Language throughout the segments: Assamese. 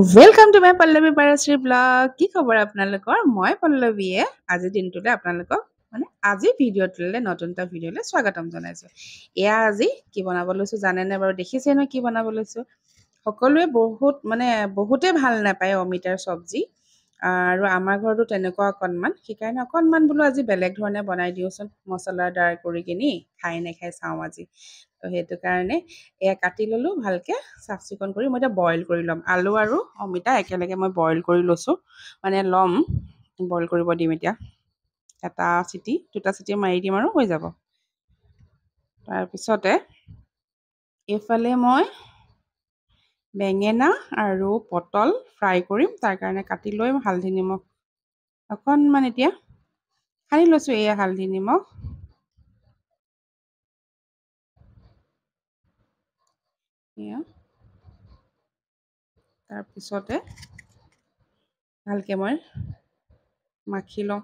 welcome to my Pallavi Parashree blog কি খবৰ আপোনালোকৰ মই পল্লৱীয়ে আজি দিনটোলৈ আপোনালোকক মানে আজি ভিডিঅ'টোলৈ নতুন এটা ভিডিঅ'লৈ স্বাগতম জনাইছোঁ এয়া আজি কি বনাব লৈছোঁ জানেনে বাৰু দেখিছেই নহয় কি বনাব লৈছোঁ সকলোৱে বহুত মানে বহুতেই ভাল নাপায় অমিতাৰ চব্জি আৰু আমাৰ ঘৰতো তেনেকুৱা অকণমান সেইকাৰণে অকণমান বোলো আজি বেলেগ ধৰণে বনাই দিওঁচোন মছলাৰ দ্বাৰা কৰি কিনি খাই নেখাই চাওঁ আজি তো সেইটো কাৰণে এয়া কাটি ল'লোঁ ভালকৈ চাফ চিকুণ কৰি মই এতিয়া বইল কৰি ল'ম আলু আৰু অমিতা একেলগে মই বইল কৰি লৈছোঁ মানে ল'ম বইল কৰিব দিম এতিয়া এটা চিটি দুটা চিটি মাৰি দিম আৰু হৈ যাব তাৰপিছতে এইফালে মই বেঙেনা আৰু পটল ফ্ৰাই কৰিম তাৰ কাৰণে কাটি লৈ হালধি নিমখ অকণমান এতিয়া সানি লৈছোঁ এয়া হালধি নিমখ তাৰপিছতে ভালকৈ মই মাখি লওঁ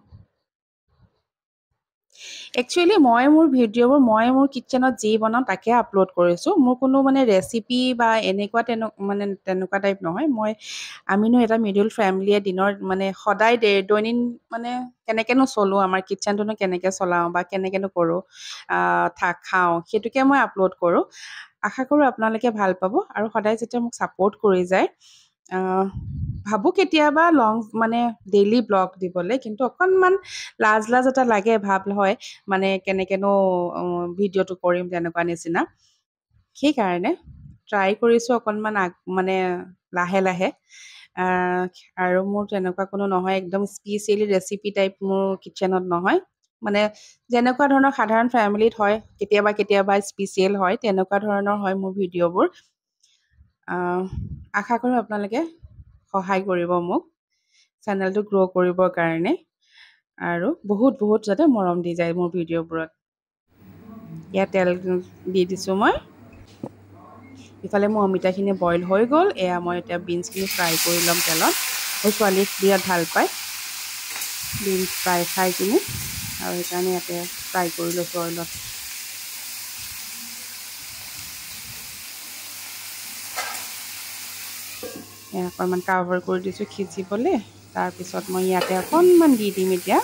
একচুৱেলি মই মোৰ ভিডিঅ'বোৰ মই মোৰ কিটচেনত যি বনাওঁ তাকে আপলোড কৰিছোঁ মোৰ কোনো মানে ৰেচিপি বা এনেকুৱা তেনে মানে তেনেকুৱা টাইপ নহয় মই আমিনো এটা মিডিল ফেমিলিয়ে দিনৰ মানে সদায় দে দৈনন্দিন মানে কেনেকৈনো চলোঁ আমাৰ কিটচেনটোনো কেনেকৈ চলাওঁ বা কেনেকৈনো কৰোঁ খাওঁ সেইটোকে মই আপলোড কৰোঁ আশা কৰোঁ আপোনালোকে ভাল পাব আৰু সদায় যেতিয়া মোক ছাপৰ্ট কৰি যায় ভাবোঁ কেতিয়াবা লং মানে ডেইলি ব্লগ দিবলৈ কিন্তু অকণমান লাজ লাজ এটা লাগে ভাৱ হয় মানে কেনেকেনো ভিডিঅ'টো কৰিম তেনেকুৱা নিচিনা সেইকাৰণে ট্ৰাই কৰিছোঁ অকণমান আগ মানে লাহে লাহে আৰু মোৰ তেনেকুৱা কোনো নহয় একদম স্পেচিয়েলি ৰেচিপি টাইপ মোৰ কিটচেনত নহয় মানে যেনেকুৱা ধৰণৰ সাধাৰণ ফেমিলিত হয় কেতিয়াবা কেতিয়াবা স্পেচিয়েল হয় তেনেকুৱা ধৰণৰ হয় মোৰ ভিডিঅ'বোৰ আশা কৰোঁ আপোনালোকে সহায় কৰিব মোক চেনেলটো গ্ৰ' কৰিবৰ কাৰণে আৰু বহুত বহুত যাতে মৰম দি যায় মোৰ ভিডিঅ'বোৰত ইয়াত তেল দি দিছোঁ মই ইফালে মোৰ অমিতাখিনি বইল হৈ গ'ল এয়া মই এতিয়া বিনছখিনি ফ্ৰাই কৰি ল'ম তেলত মোৰ ছোৱালী বিৰাট ভাল পায় বিনছ ফ্ৰাই খাই কিনি আৰু সেইকাৰণে ইয়াতে ফ্ৰাই কৰি লৈছোঁ অইলত অকণমান কাভাৰ কৰি দিছোঁ সিজিবলৈ তাৰপিছত মই ইয়াতে অকণমান দি দিম এতিয়া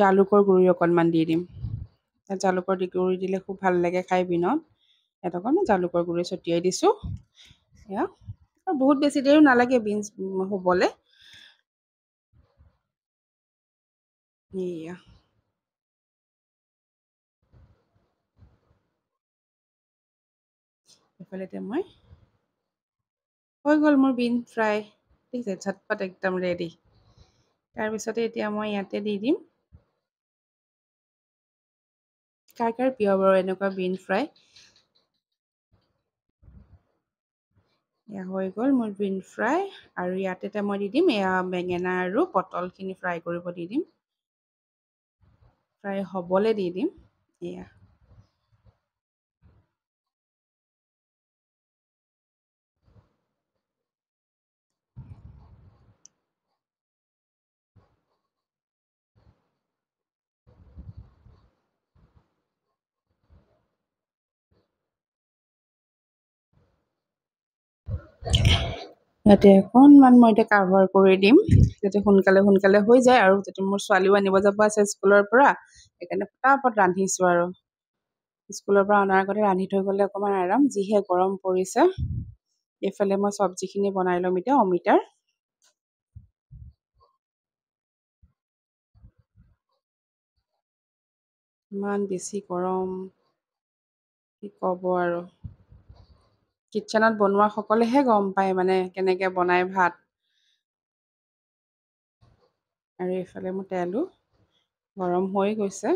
জালুকৰ গুড়ি অকণমান দি দিম জালুকৰ দি গুড়ি দিলে খুব ভাল লাগে খাই বিনত ইয়াত অকণমান জালুকৰ গুড়ি ছটিয়াই দিছোঁ এয়া বহুত বেছি দেৰিও নালাগে বিনছ হ'বলৈ ৰাখিলোঁ মই হৈ গ'ল মোৰ বিন ফ্ৰাই ঠিক আছে ঝটপট একদম ৰেডি তাৰপিছতে এতিয়া মই ইয়াতে দি দিম কাৰ কাৰ প্ৰিয় বাৰু এনেকুৱা বিন ফ্ৰাই এয়া হৈ গ'ল মোৰ বিন ফ্ৰাই আৰু ইয়াতে এতিয়া মই দি দিম এয়া বেঙেনা আৰু পটলখিনি ফ্ৰাই কৰিব দি দিম ফ্ৰাই হ'বলৈ দি দিম এয়া ইয়াতে অকণমান মই এতিয়া কাভাৰ কৰি দিম যাতে সোনকালে সোনকালে হৈ যায় আৰু যাতে মোৰ ছোৱালীও আনিব যাব আছে স্কুলৰ পৰা সেইকাৰণে পটাপট ৰান্ধিছোঁ আৰু স্কুলৰ পৰা অনাৰ আগতে ৰান্ধি থৈ গ'লে অকণমান আৰাম যিহে গৰম পৰিছে এইফালে মই চব্জিখিনি বনাই ল'ম এতিয়া অমিতাৰ ইমান বেছি গৰম কি ক'ব আৰু কিটচেনত বনোৱা সকলেহে গম পায় মানে কেনেকে বনায় ভাত আৰু এইফালে মোৰ তেলো গৰম হৈ গৈছে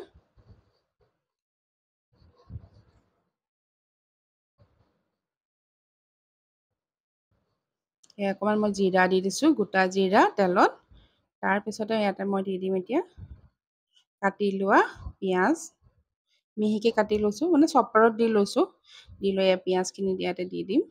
এই অকণমান মই জিৰা দি দিছোঁ গোটা জিৰা তেলত তাৰপিছতে ইয়াতে মই দি দিম এতিয়া কাটি লোৱা পিঁয়াজ মিহিকৈ কাটি লৈছোঁ মানে চপাৰত দি লৈছোঁ দি লৈ পিঁয়াজখিনি ইয়াতে দি দিম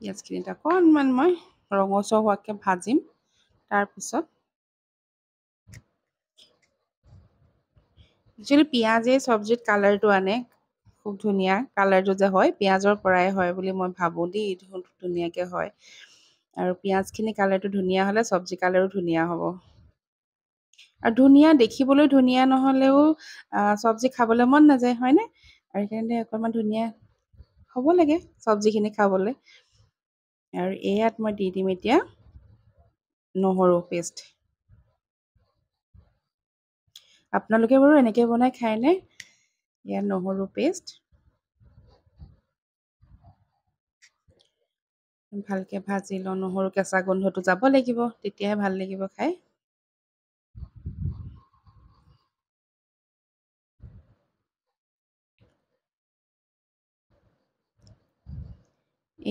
পিঁয়াজখিনিত অকণমান মই ৰঙচ হোৱাকৈ ভাজিম তাৰপিছত একচুৱেলি পিঁয়াজে চব্জিত কালাৰটো আনে খুব ধুনীয়া কালাৰটো যে হয় পিঁয়াজৰ পৰাই হয় বুলি মই ভাবোঁ দেই ধুনীয়াকৈ হয় আৰু পিঁয়াজখিনি কালাৰটো ধুনীয়া হ'লে চব্জি কালাৰো ধুনীয়া হ'ব আৰু ধুনীয়া দেখিবলৈ ধুনীয়া নহ'লেও চব্জি খাবলৈ মন নাযায় হয়নে আৰু সেইকাৰণে অকণমান ধুনীয়া হ'ব লাগে চব্জিখিনি খাবলৈ আৰু এয়াত মই দি দিম এতিয়া নহৰু পেষ্ট আপোনালোকে বাৰু এনেকৈ বনাই খায়নে ইয়াত নহৰু পেষ্ট ভালকৈ ভাজি লওঁ নহৰু কেঁচা গোন্ধটো যাব লাগিব তেতিয়াহে ভাল লাগিব খাই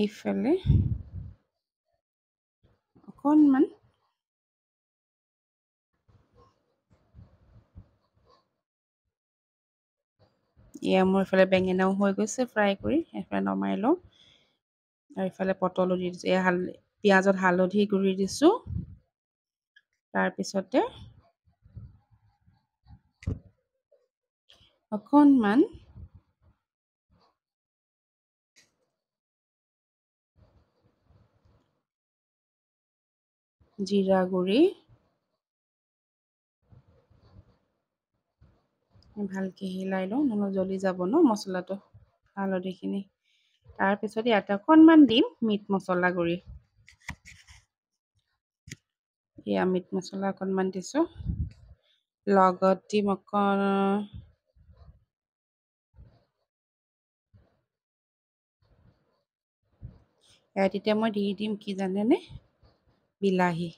এইফালে অকণমান এয়া মোৰ এইফালে বেঙেনাও হৈ গৈছে ফ্ৰাই কৰি এইফালে নমাই লওঁ আৰু এইফালে পটলো দি দিছোঁ এয়া হাল পিঁয়াজত হালধি গুড়ি দিছোঁ তাৰপিছতে অকণমান জিৰা গুড়ি ভালকৈ হিলাই লওঁ নহ'লে জ্বলি যাব ন মচলাটো হালধিখিনি তাৰপিছত ইয়াতে অকণমান দিম মিট মচলা গুড়ি এয়া মিট মচলা অকণমান দিছোঁ লগত দিম অকণ ইয়াত এতিয়া মই দি দিম কি জানেনে বিলাহী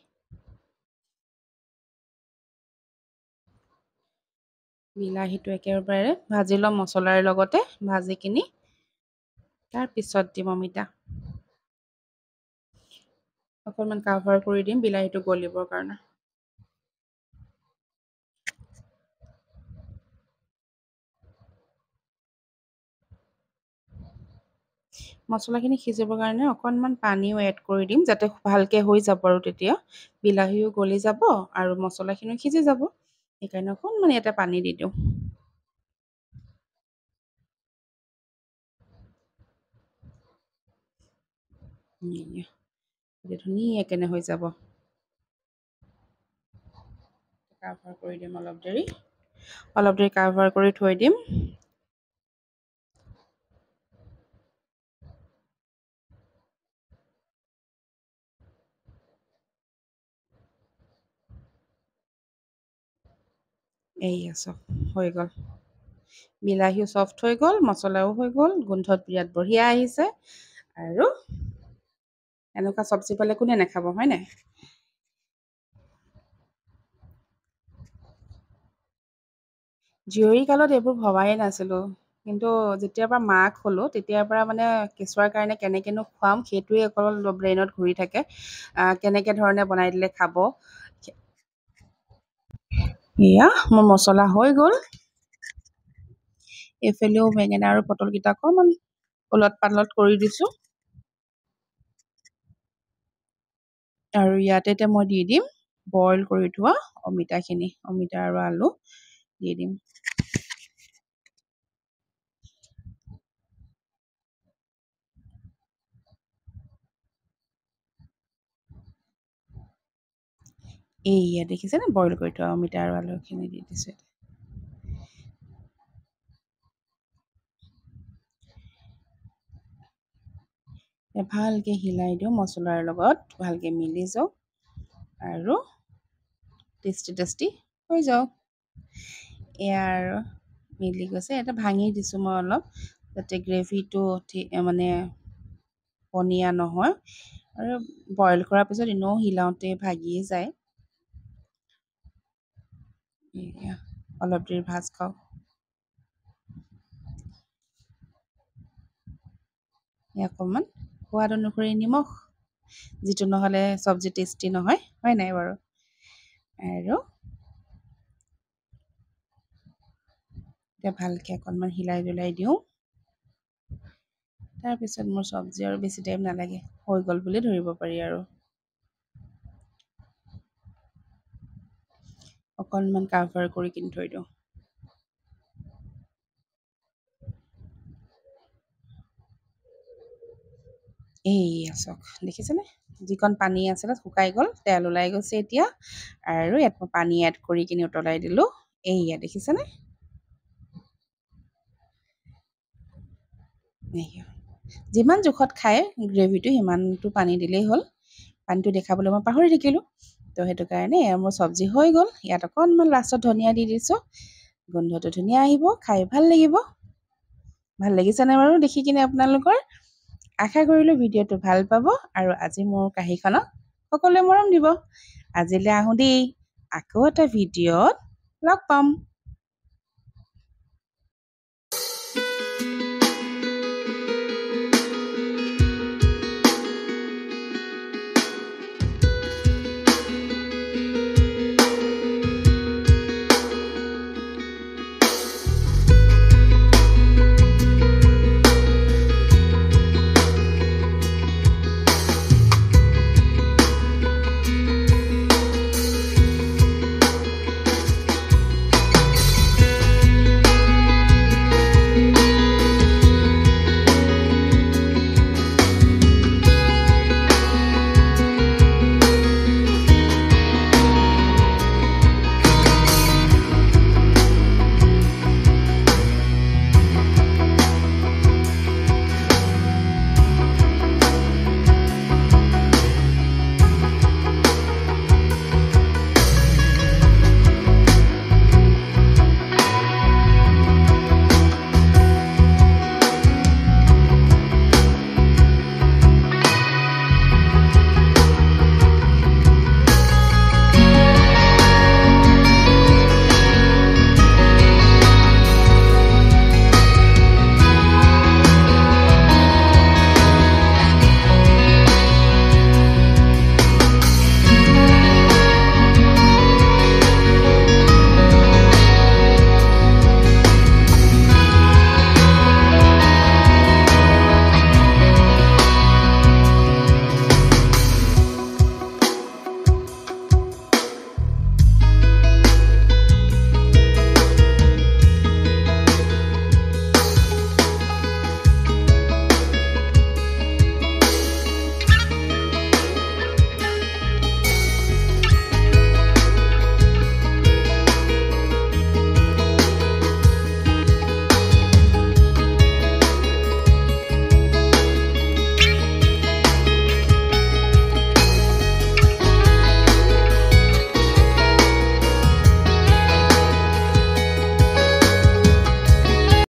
বিলাহীটো একেবাৰে ভাজি ল'ম মছলাৰ লগতে ভাজি কিনি তাৰপিছত দিম অমিতা অকণমান কাভাৰ কৰি দিম বিলাহীটো গলিবৰ কাৰণে মছলাখিনি সিজিবৰ কাৰণে অকণমান পানীও এড কৰি দিম যাতে ভালকৈ হৈ যাব আৰু তেতিয়া বিলাহীও গলি যাব আৰু মছলাখিনিও সিজি যাব সেইকাৰণে অকণমান ইয়াতে পানী দি দিওঁ ধুনীয়া হৈ যাব কাভাৰ কৰি দিম অলপ দেৰি অলপ দেৰি কাভাৰ কৰি থৈ দিম এইয়া চব হৈ গ'ল বিলাহীও চফ্ট হৈ গ'ল মছলাও হৈ গ'ল গোন্ধত বিৰাট বঢ়িয়া আহিছে আৰু এনেকুৱা চব্জি পালে কোনে নেখাব হয়নে জীয়ৰী কালত এইবোৰ ভবাই নাছিলোঁ কিন্তু যেতিয়াৰ পৰা মাক হ'লোঁ তেতিয়াৰ পৰা মানে কেঁচুৱাৰ কাৰণে কেনেকৈনো খুৱাম সেইটোৱে অকল ব্ৰেইনত ঘূৰি থাকে কেনেকৈ ধৰণে বনাই দিলে খাব এয়া মোৰ মচলা হৈ গ'ল এইফালেও বেঙেনা আৰু পটলকেইটা অকণমান ওলট পালত কৰি দিছোঁ আৰু ইয়াতে এতিয়া মই দি দিম বইল কৰি থোৱা অমিতাখিনি অমিতা আৰু আলু দি দিম এইয়া দেখিছেনে বইল কৰি থোৱা অমিতা আৰু আলুখিনি দি দিছোঁ এতিয়া ভালকে হিলাই দিওঁ মচলাৰ লগত ভালকে মিলি যাওক আৰু টেষ্টি টেষ্টি হৈ যাওক এয়া আৰু মিলি গৈছে এটা ভাঙি দিছোঁ মই অলপ যাতে গ্ৰেভিটো মানে পনীয়া নহয় আৰু বইল কৰাৰ পিছত এনেও হিলাওঁতে ভাগিয়ে যায় অলপ দেৰি ভাজ খাওঁ অকণমান সোৱাদ অনুসৰি নিমখ যিটো নহ'লে চব্জি টেষ্টি নহয় হয় নাই বাৰু আৰু এতিয়া ভালকৈ অকণমান হিলাই জুলাই দিওঁ তাৰপিছত মোৰ চব্জি আৰু বেছি টাইম নালাগে হৈ গ'ল বুলি ধৰিব পাৰি আৰু অকণমান কাভাৰ কৰি কিনি থৈ দিওঁ এইয়া চাওক দেখিছেনে যিকণ পানী আছিলে শুকাই গ'ল তেল ওলাই গৈছে এতিয়া আৰু ইয়াত মই পানী এড কৰি কিনি উতলাই দিলোঁ এইয়া দেখিছেনে যিমান জোখত খায় গ্ৰেভিটো সিমানটো পানী দিলেই হ'ল পানীটো দেখাবলৈ মই পাহৰি থাকিলোঁ তো সেইটো কাৰণে মোৰ চব্জি হৈ গ'ল ইয়াত অকণমান লাষ্টত ধনিয়া দি দিছোঁ গোন্ধটো ধুনীয়া আহিব খাই ভাল লাগিব ভাল লাগিছেনে বাৰু দেখি কিনে আপোনালোকৰ আশা কৰিলোঁ ভিডিঅ'টো ভাল পাব আৰু আজি মোৰ কাঁহীখনক সকলোৱে মৰম দিব আজিলৈ আহোঁ দেই আকৌ এটা ভিডিঅ'ত লগ পাম